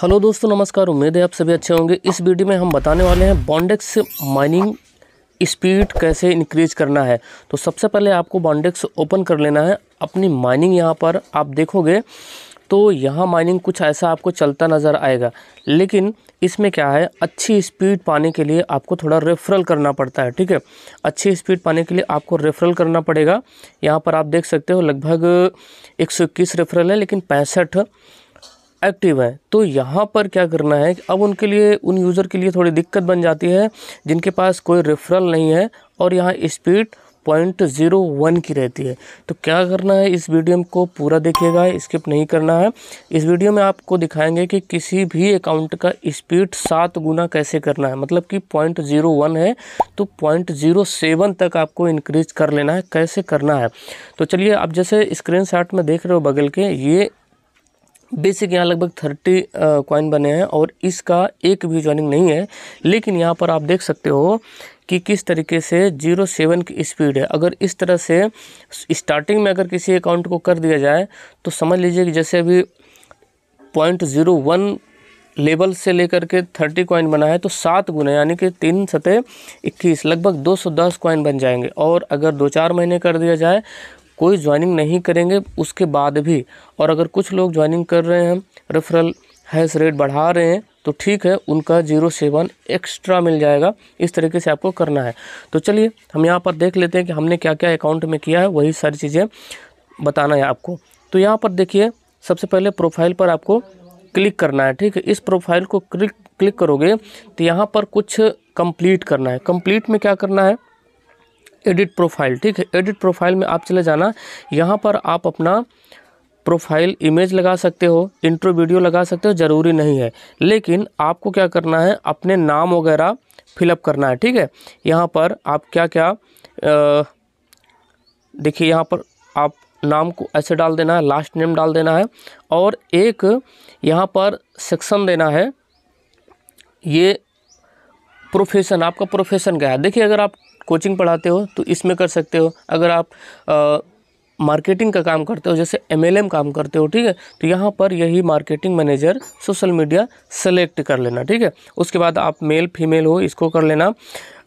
hello दोस्तों नमस्कार उम्मीद है आप सभी अच्छे होंगे इस वीडियो में हम बताने वाले हैं बॉन्डेक्स माइनिंग स्पीड कैसे इंक्रीज करना है तो सबसे पहले आपको बॉन्डेक्स ओपन कर लेना है अपनी माइनिंग यहाँ पर आप देखोगे तो यहाँ माइनिंग कुछ ऐसा आपको चलता नज़र आएगा लेकिन इसमें क्या है अच्छी स्पीड पाने के लिए आपको थोड़ा रेफरल करना पड़ता है ठीक है अच्छी स्पीड पाने के लिए आपको रेफरल करना पड़ेगा यहाँ पर आप देख सकते हो लगभग एक सौ इक्कीस रेफरल है लेकिन पैंसठ एक्टिव हैं तो यहाँ पर क्या करना है अब उनके लिए उन यूज़र के लिए थोड़ी दिक्कत बन जाती है जिनके पास कोई रेफरल नहीं है और यहाँ स्पीड पॉइंट ज़ीरो वन की रहती है तो क्या करना है इस वीडियो को पूरा देखिएगा स्किप नहीं करना है इस वीडियो में आपको दिखाएंगे कि किसी भी अकाउंट का स्पीड सात गुना कैसे करना है मतलब कि पॉइंट ज़ीरो वन है तो पॉइंट ज़ीरो सेवन तक आपको इंक्रीज कर लेना है कैसे करना है तो चलिए आप जैसे स्क्रीन में देख रहे हो बगल के ये बेसिक यहाँ लगभग थर्टी कॉइन बने हैं और इसका एक भी ज्वाइनिंग नहीं है लेकिन यहाँ पर आप देख सकते हो कि किस तरीके से जीरो सेवन की स्पीड है अगर इस तरह से स्टार्टिंग में अगर किसी अकाउंट को कर दिया जाए तो समझ लीजिए कि जैसे अभी पॉइंट ज़ीरो वन लेवल से लेकर के थर्टी कॉइन बना है तो सात गुना यानी कि तीन सतह इक्कीस लगभग दो सौ दस कॉइन बन जाएंगे और अगर दो चार महीने कर दिया जाए कोई ज्वाइनिंग नहीं करेंगे उसके बाद भी और अगर कुछ लोग ज्वाइनिंग कर रहे हैं रेफरल हैस रेट बढ़ा रहे हैं तो ठीक है उनका जीरो सेवन एक्स्ट्रा मिल जाएगा इस तरीके से आपको करना है तो चलिए हम यहाँ पर देख लेते हैं कि हमने क्या क्या अकाउंट में किया है वही सारी चीज़ें बताना है आपको तो यहाँ पर देखिए सबसे पहले प्रोफाइल पर आपको क्लिक करना है ठीक है इस प्रोफाइल को क्लिक क्लिक करोगे तो यहाँ पर कुछ कंप्लीट करना है कंप्लीट में क्या करना है एडिट प्रोफाइल ठीक है एडिट प्रोफाइल में आप चले जाना यहाँ पर आप अपना प्रोफाइल इमेज लगा सकते हो इंट्रो वीडियो लगा सकते हो ज़रूरी नहीं है लेकिन आपको क्या करना है अपने नाम वगैरह फिलअप करना है ठीक है यहाँ पर आप क्या क्या देखिए यहाँ पर आप नाम को ऐसे डाल देना है लास्ट नेम डाल देना है और एक यहाँ पर सेक्शन देना है ये प्रोफेशन आपका प्रोफेशन क्या है देखिए अगर आप कोचिंग पढ़ाते हो तो इसमें कर सकते हो अगर आप आ, मार्केटिंग का काम करते हो जैसे एम काम करते हो ठीक है तो यहाँ पर यही marketing manager social media select कर लेना ठीक है उसके बाद आप मेल फीमेल हो इसको कर लेना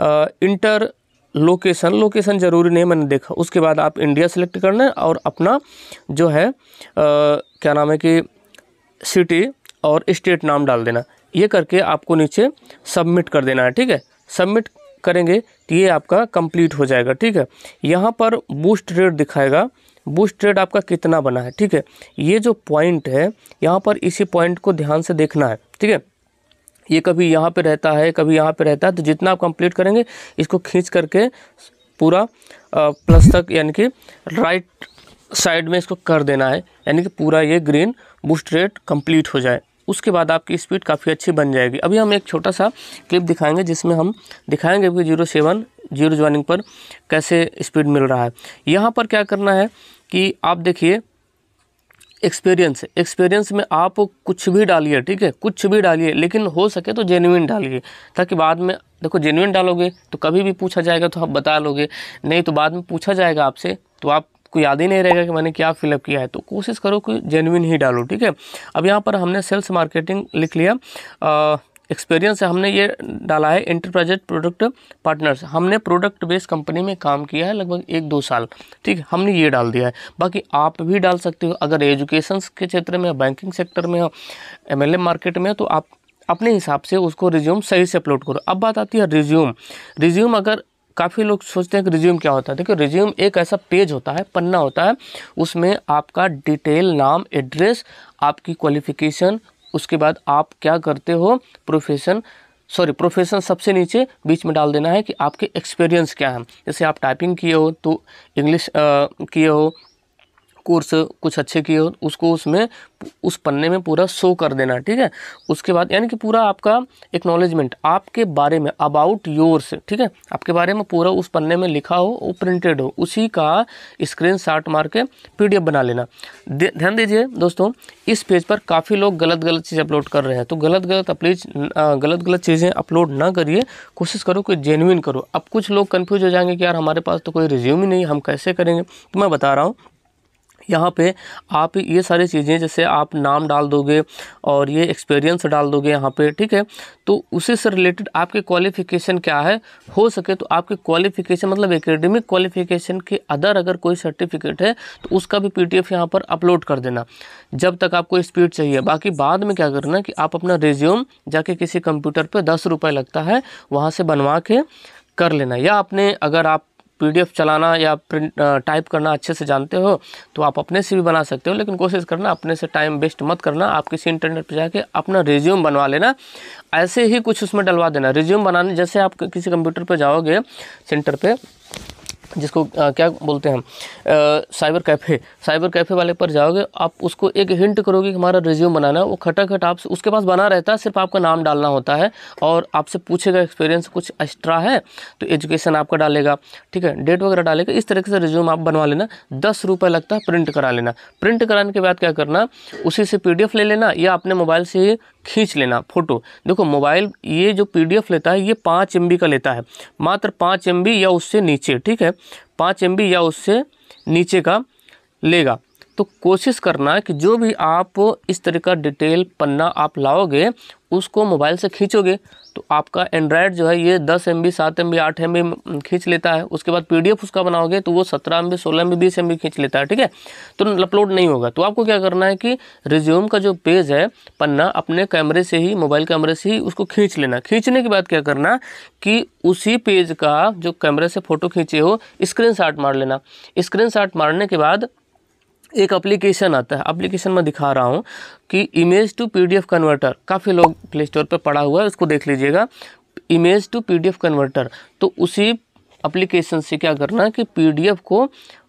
आ, इंटर लोकेशन लोकेशन ज़रूरी नहीं मैंने देखा उसके बाद आप इंडिया सेलेक्ट करना है और अपना जो है आ, क्या नाम है कि सिटी और स्टेट नाम डाल देना ये करके आपको नीचे सबमिट कर देना है ठीक है सबमिट करेंगे तो ये आपका कंप्लीट हो जाएगा ठीक है यहाँ पर बूस्ट रेट दिखाएगा बूस्ट रेट आपका कितना बना है ठीक है ये जो पॉइंट है यहाँ पर इसी पॉइंट को ध्यान से देखना है ठीक है ये कभी यहाँ पे रहता है कभी यहाँ पे रहता है तो जितना आप कंप्लीट करेंगे इसको खींच करके पूरा प्लस तक यानी कि राइट साइड में इसको कर देना है यानी कि पूरा ये ग्रीन बूस्ट रेट कंप्लीट हो जाए उसके बाद आपकी स्पीड काफ़ी अच्छी बन जाएगी अभी हम एक छोटा सा क्लिप दिखाएंगे जिसमें हम दिखाएंगे कि जीरो सेवन जीरो ज्वाइनिंग पर कैसे स्पीड मिल रहा है यहाँ पर क्या करना है कि आप देखिए एक्सपीरियंस एक्सपीरियंस में आप कुछ भी डालिए ठीक है कुछ भी डालिए लेकिन हो सके तो जेन्यून डालिए ताकि बाद में देखो जेन्यून डालोगे तो कभी भी पूछा जाएगा तो आप बता लोगे नहीं तो बाद में पूछा जाएगा आपसे तो आप को याद ही नहीं रहेगा कि मैंने क्या फिलअप किया है तो कोशिश करो कि जेनविन ही डालो ठीक है अब यहाँ पर हमने सेल्स मार्केटिंग लिख लिया एक्सपीरियंस है हमने ये डाला है इंटरप्राइजेट प्रोडक्ट पार्टनर्स हमने प्रोडक्ट बेस्ड कंपनी में काम किया है लगभग एक दो साल ठीक है हमने ये डाल दिया है बाकी आप भी डाल सकते हो अगर एजुकेशन के क्षेत्र में बैंकिंग सेक्टर में हो एम मार्केट में तो आप अपने हिसाब से उसको रिज्यूम सही से अपलोड करो अब बात आती है रिज्यूम रिज्यूम अगर काफ़ी लोग सोचते हैं कि रिज्यूम क्या होता है देखिए रिज्यूम एक ऐसा पेज होता है पन्ना होता है उसमें आपका डिटेल नाम एड्रेस आपकी क्वालिफिकेशन उसके बाद आप क्या करते हो प्रोफेशन सॉरी प्रोफेशन सबसे नीचे बीच में डाल देना है कि आपके एक्सपीरियंस क्या है जैसे आप टाइपिंग किए हो तो इंग्लिश किए हो कोर्स कुछ अच्छे किए हो उसको उसमें उस पन्ने में पूरा शो कर देना ठीक है उसके बाद यानी कि पूरा आपका एक्नॉलेजमेंट आपके बारे में अबाउट योर्स ठीक है आपके बारे में पूरा उस पन्ने में लिखा हो वो प्रिंटेड हो उसी का स्क्रीन शॉट मार के पी बना लेना ध्यान दीजिए दोस्तों इस पेज पर काफ़ी लोग गलत गलत चीज़ अपलोड कर रहे हैं तो गलत गलत अपलीज गलत गलत चीज़ें अपलोड ना करिए कोशिश करो कि जेनुइन करो अब कुछ लोग कन्फ्यूज हो जाएंगे कि यार हमारे पास तो कोई रिज्यूम ही नहीं हम कैसे करेंगे तो मैं बता रहा हूँ यहाँ पे आप ये सारी चीज़ें जैसे आप नाम डाल दोगे और ये एक्सपीरियंस डाल दोगे यहाँ पे ठीक है तो उसी से रिलेटेड आपके क्वालिफिकेशन क्या है हो सके तो आपके क्वालिफिकेशन मतलब एकेडमिक क्वालिफिकेशन के अदर अगर कोई सर्टिफिकेट है तो उसका भी पी टी एफ यहाँ पर अपलोड कर देना जब तक आपको स्पीड चाहिए बाकी बाद में क्या करना कि आप अपना रिज्यूम जाके किसी कंप्यूटर पर दस रुपये लगता है वहाँ से बनवा के कर लेना या अपने अगर आप पीडीएफ चलाना या प्रिंट टाइप करना अच्छे से जानते हो तो आप अपने से भी बना सकते हो लेकिन कोशिश करना अपने से टाइम वेस्ट मत करना आप किसी इंटरनेट पर जाके अपना रिज्यूम बनवा लेना ऐसे ही कुछ उसमें डलवा देना रिज्यूम बनाने जैसे आप किसी कंप्यूटर पर जाओगे सेंटर पर जिसको आ, क्या बोलते हैं हम साइबर कैफ़े साइबर कैफ़े वाले पर जाओगे आप उसको एक हिंट करोगे कि हमारा रिज्यूम बनाना है वो खटाखट आपसे उसके पास बना रहता है सिर्फ आपका नाम डालना होता है और आपसे पूछेगा एक्सपीरियंस कुछ एक्स्ट्रा है तो एजुकेशन आपका डालेगा ठीक है डेट वगैरह डालेगा इस तरीके से रिज्यूम आप बनवा लेना दस रुपये लगता है प्रिंट करा लेना प्रिंट कराने के बाद क्या करना उसी से पी ले लेना या अपने मोबाइल से ही खींच लेना फ़ोटो देखो मोबाइल ये जो पीडीएफ लेता है ये पाँच एम का लेता है मात्र पाँच एम या उससे नीचे ठीक है पाँच एम या उससे नीचे का लेगा तो कोशिश करना कि जो भी आप इस तरह का डिटेल पन्ना आप लाओगे उसको मोबाइल से खींचोगे तो आपका एंड्रॉयड जो है ये दस एम बी सात एम बी आठ एम बी खींच लेता है उसके बाद पी डी एफ उसका बनाओगे तो वो सत्रह एम बी सोलह एम बी बीस एम बी खींच लेता है ठीक है तो अपलोड नहीं होगा तो आपको क्या करना है कि रिज्यूम का जो पेज है पन्ना अपने कैमरे से ही मोबाइल कैमरे से ही उसको खींच लेना खींचने के बाद क्या करना कि उसी पेज का जो कैमरे से फ़ोटो खींचे हो स्क्रीन मार लेना स्क्रीन मारने के बाद एक एप्लीकेशन आता है एप्लीकेशन मैं दिखा रहा हूँ कि इमेज टू पीडीएफ कन्वर्टर काफ़ी लोग प्ले स्टोर पर पड़ा हुआ है उसको देख लीजिएगा इमेज टू पीडीएफ कन्वर्टर तो उसी एप्लीकेशन से क्या करना है कि पीडीएफ को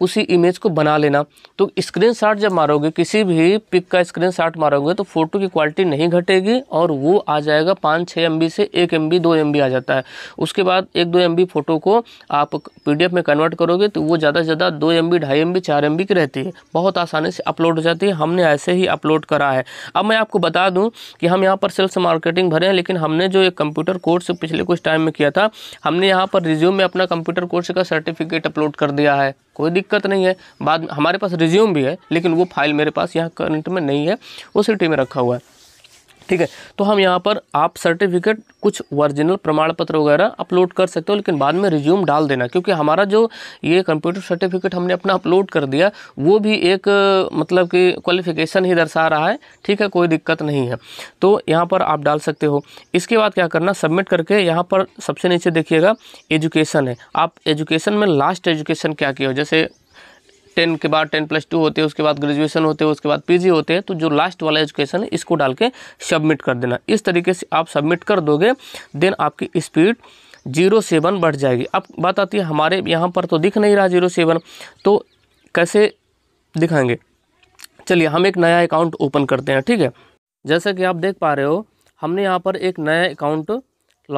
उसी इमेज को बना लेना तो स्क्रीनशॉट जब मारोगे किसी भी पिक का स्क्रीनशॉट मारोगे तो फ़ोटो की क्वालिटी नहीं घटेगी और वो आ जाएगा पाँच छः एम से एक एम बी दो एम आ जाता है उसके बाद एक दो एम फ़ोटो को आप पी में कन्वर्ट करोगे तो वो ज़्यादा से ज़्यादा दो एम बी ढाई एम बी चार एम बी की रहती है बहुत आसानी से अपलोड हो जाती है हमने ऐसे ही अपलोड करा है अब मैं आपको बता दूँ कि हम यहाँ पर सेल्स मार्केटिंग भरे हैं लेकिन हमने जो एक कंप्यूटर कोर्स पिछले कुछ टाइम में किया था हमने यहाँ पर रिज्यूम में अपना कंप्यूटर कोर्स का सर्टिफिकेट अपलोड कर दिया है कोई दिक्कत नहीं है बाद हमारे पास रिज्यूम भी है लेकिन वो फाइल मेरे पास यहाँ करंट में नहीं है वो सिटी में रखा हुआ है ठीक है तो हम यहाँ पर आप सर्टिफिकेट कुछ ओरिजिनल प्रमाण पत्र वगैरह अपलोड कर सकते हो लेकिन बाद में रिज्यूम डाल देना क्योंकि हमारा जो ये कंप्यूटर सर्टिफिकेट हमने अपना अपलोड कर दिया वो भी एक मतलब कि क्वालिफिकेशन ही दर्शा रहा है ठीक है कोई दिक्कत नहीं है तो यहाँ पर आप डाल सकते हो इसके बाद क्या करना सबमिट करके यहाँ पर सबसे नीचे देखिएगा एजुकेशन है आप एजुकेशन में लास्ट एजुकेशन क्या किया हो जैसे टेन के बाद टेन प्लस टू होते हैं उसके बाद ग्रेजुएशन होते हैं उसके बाद पीजी होते हैं तो जो लास्ट वाला एजुकेशन है इसको डाल के सबमिट कर देना इस तरीके से आप सबमिट कर दोगे देन आपकी स्पीड जीरो सेवन बढ़ जाएगी अब बात आती है हमारे यहाँ पर तो दिख नहीं रहा जीरो सेवन तो कैसे दिखाएंगे चलिए हम एक नया अकाउंट ओपन करते हैं ठीक है जैसा कि आप देख पा रहे हो हमने यहाँ पर एक नया अकाउंट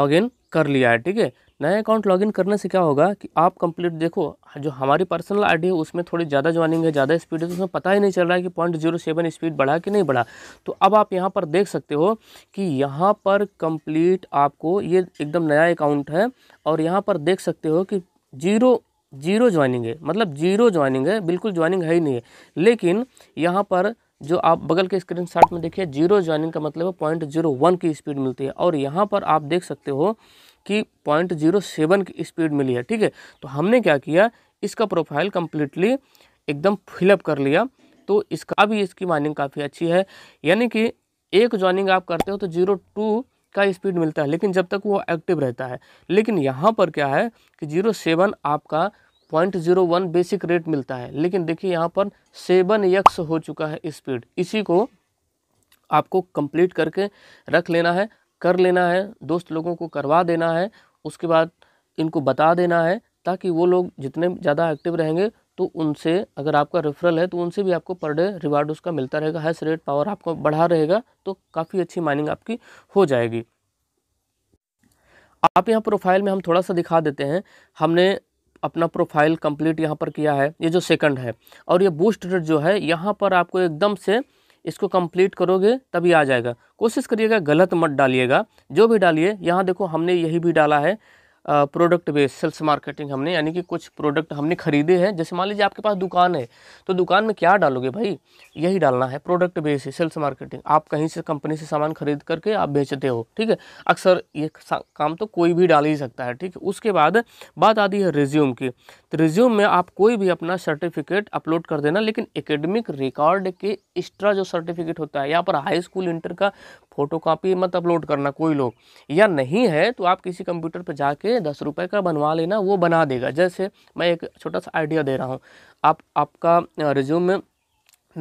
लॉग कर लिया है ठीक है नया अकाउंट लॉगिन करने से क्या होगा कि आप कंप्लीट देखो जो हमारी पर्सनल आईडी है उसमें थोड़ी ज़्यादा ज्वाइनिंग है ज़्यादा स्पीड है तो उसमें पता ही नहीं चल रहा है कि पॉइंट जीरो सेवन स्पीड बढ़ा कि नहीं बढ़ा तो अब आप यहाँ पर देख सकते हो कि यहाँ पर कंप्लीट आपको ये एकदम नया अकाउंट है और यहाँ पर देख सकते हो कि जीरो जीरो ज्वाइनिंग है मतलब जीरो ज्वाइनिंग है बिल्कुल ज्वाइनिंग है ही नहीं है लेकिन यहाँ पर जो आप बगल के स्क्रीन में देखिए जीरो ज्वाइनिंग का मतलब है पॉइंट जीरो वन की स्पीड मिलती है और यहाँ पर आप देख सकते हो की पॉइंट जीरो सेवन की स्पीड मिली है ठीक है तो हमने क्या किया इसका प्रोफाइल कम्प्लीटली एकदम फिलअप कर लिया तो इसका भी इसकी माइनिंग काफ़ी अच्छी है यानी कि एक ज्वाइनिंग आप करते हो तो जीरो टू का स्पीड मिलता है लेकिन जब तक वो एक्टिव रहता है लेकिन यहाँ पर क्या है कि जीरो सेवन आपका point zero one basic rate मिलता है लेकिन देखिए यहाँ पर सेवन यक्स हो चुका है स्पीड इसी को आपको कंप्लीट करके रख लेना है कर लेना है दोस्त लोगों को करवा देना है उसके बाद इनको बता देना है ताकि वो लोग जितने ज़्यादा एक्टिव रहेंगे तो उनसे अगर आपका रेफरल है तो उनसे भी आपको पर डे रिवार्ड उसका मिलता रहेगा हाइस रेट पावर आपको बढ़ा रहेगा तो काफ़ी अच्छी माइनिंग आपकी हो जाएगी आप यहाँ प्रोफाइल में हम थोड़ा सा दिखा देते हैं हमने अपना प्रोफाइल कंप्लीट यहाँ पर किया है ये जो सेकंड है और ये बूस्ट रेट जो है यहाँ पर आपको एकदम से इसको कंप्लीट करोगे तभी आ जाएगा कोशिश करिएगा गलत मत डालिएगा जो भी डालिए यहाँ देखो हमने यही भी डाला है प्रोडक्ट बेस सेल्स मार्केटिंग हमने यानी कि कुछ प्रोडक्ट हमने खरीदे हैं जैसे मान लीजिए आपके पास दुकान है तो दुकान में क्या डालोगे भाई यही डालना है प्रोडक्ट बेस है सेल्स मार्केटिंग आप कहीं से कंपनी से सामान खरीद करके आप बेचते हो ठीक है अक्सर ये काम तो कोई भी डाल ही सकता है ठीक है उसके बाद बात आती है रिज्यूम की तो रिज्यूम में आप कोई भी अपना सर्टिफिकेट अपलोड कर देना लेकिन एकेडमिक रिकॉर्ड के एक्स्ट्रा जो सर्टिफिकेट होता है यहाँ पर हाई स्कूल इंटर का फोटो मत अपलोड करना कोई लोग या नहीं है तो आप किसी कंप्यूटर पर जाके पे दस रुपये का बनवा लेना वो बना देगा जैसे मैं एक छोटा सा आइडिया दे रहा हूँ आप आपका रिज्यूम में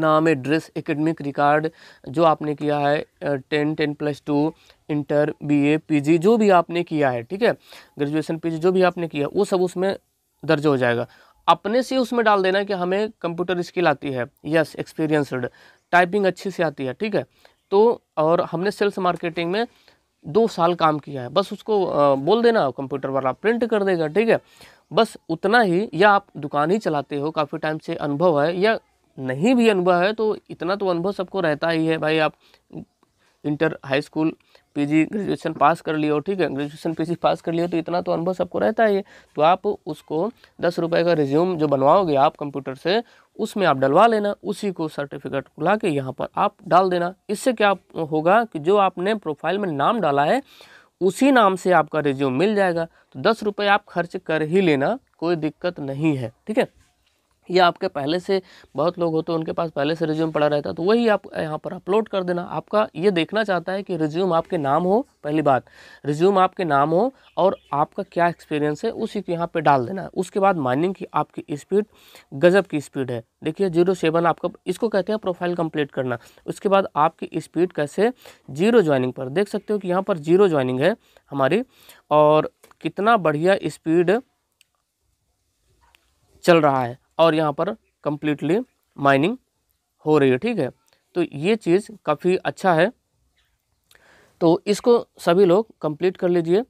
नाम एड्रेस एकेडमिक रिकॉर्ड जो आपने किया है ten ten plus two inter BA PG जो भी आपने किया है ठीक है ग्रेजुएशन पी जो भी आपने किया वो सब उसमें दर्ज हो जाएगा अपने से उसमें डाल देना कि हमें कंप्यूटर स्किल आती है यस एक्सपीरियंसड टाइपिंग अच्छी से आती है ठीक है तो और हमने सेल्स मार्केटिंग में दो साल काम किया है बस उसको बोल देना कंप्यूटर वाला प्रिंट कर देगा ठीक है बस उतना ही या आप दुकान ही चलाते हो काफ़ी टाइम से अनुभव है या नहीं भी अनुभव है तो इतना तो अनुभव सबको रहता ही है भाई आप inter high school PG graduation pass कर लियो ठीक है ग्रेजुएशन पीजी पास कर लियो तो इतना तो अनुभव सबको रहता है तो आप उसको दस रुपये का रिज्यूम जो बनवाओगे आप कंप्यूटर से उसमें आप डलवा लेना उसी को सर्टिफिकेट ला के यहाँ पर आप डाल देना इससे क्या होगा कि जो आपने प्रोफाइल में नाम डाला है उसी नाम से आपका रिज्यूम मिल जाएगा तो दस रुपये आप खर्च कर ही लेना कोई दिक्कत नहीं है ठीक है या आपके पहले से बहुत लोग होते हैं उनके पास पहले से रिज्यूम पड़ा रहता है तो वही आप यहाँ पर अपलोड कर देना आपका ये देखना चाहता है कि रिज्यूम आपके नाम हो पहली बात रिज्यूम आपके नाम हो और आपका क्या एक्सपीरियंस है उसी को यहाँ पे डाल देना है उसके बाद माइनिंग की आपकी स्पीड गजब की स्पीड है देखिए जीरो सेवन आपका इसको कहते हैं प्रोफाइल कंप्लीट करना उसके बाद आपकी स्पीड कैसे जीरो ज्वाइनिंग पर देख सकते हो कि यहाँ पर जीरो ज्वाइनिंग है हमारी और कितना बढ़िया स्पीड चल रहा है और यहाँ पर कम्प्लीटली माइनिंग हो रही है ठीक है तो ये चीज़ काफ़ी अच्छा है तो इसको सभी लोग कंप्लीट कर लीजिए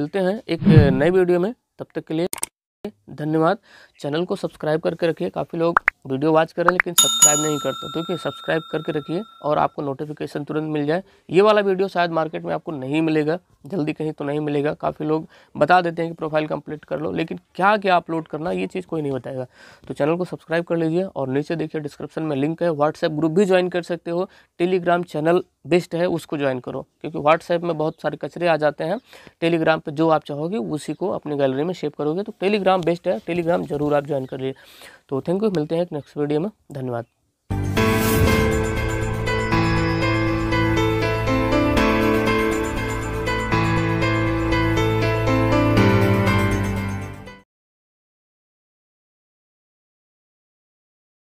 मिलते हैं एक नए वीडियो में तब तक के लिए धन्यवाद चैनल को सब्सक्राइब करके रखिए काफ़ी लोग वीडियो वॉच कर रहे हैं लेकिन सब्सक्राइब नहीं करते तो क्योंकि सब्सक्राइब करके रखिए और आपको नोटिफिकेशन तुरंत मिल जाए ये वाला वीडियो शायद मार्केट में आपको नहीं मिलेगा जल्दी कहीं तो नहीं मिलेगा काफ़ी लोग बता देते हैं कि प्रोफाइल कंप्लीट कर लो लेकिन क्या क्या अपलोड करना ये चीज़ कोई नहीं बताएगा तो चैनल को सब्सक्राइब कर लीजिए और नीचे देखिए डिस्क्रिप्शन में लिंक है व्हाट्सएप ग्रुप भी ज्वाइन कर सकते हो टेलीग्राम चैनल बेस्ट है उसको ज्वाइन करो क्योंकि व्हाट्सएप में बहुत सारे कचरे आ जाते हैं टेलीग्राम पर जो आप चाहोगे उसी को अपनी गैलरी में शेप करोगे तो टेलीग्राम बेस्ट बेस्ट है टेलीग्राम जरूर आप ज्वाइन कर लिए तो थैंक यू मिलते हैं नेक्स्ट वीडियो में धन्यवाद